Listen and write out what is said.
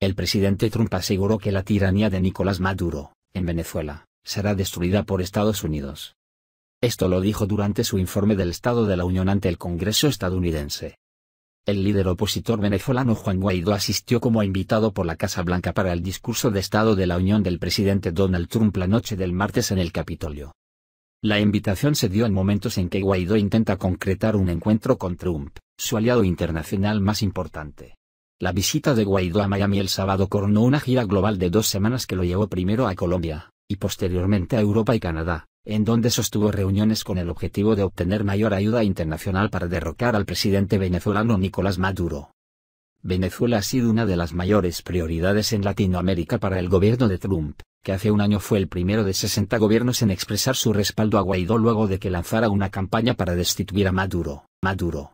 El presidente Trump aseguró que la tiranía de Nicolás Maduro, en Venezuela, será destruida por Estados Unidos. Esto lo dijo durante su informe del Estado de la Unión ante el Congreso estadounidense. El líder opositor venezolano Juan Guaidó asistió como invitado por la Casa Blanca para el discurso de Estado de la Unión del presidente Donald Trump la noche del martes en el Capitolio. La invitación se dio en momentos en que Guaidó intenta concretar un encuentro con Trump, su aliado internacional más importante. La visita de Guaidó a Miami el sábado coronó una gira global de dos semanas que lo llevó primero a Colombia, y posteriormente a Europa y Canadá, en donde sostuvo reuniones con el objetivo de obtener mayor ayuda internacional para derrocar al presidente venezolano Nicolás Maduro. Venezuela ha sido una de las mayores prioridades en Latinoamérica para el gobierno de Trump, que hace un año fue el primero de 60 gobiernos en expresar su respaldo a Guaidó luego de que lanzara una campaña para destituir a Maduro. Maduro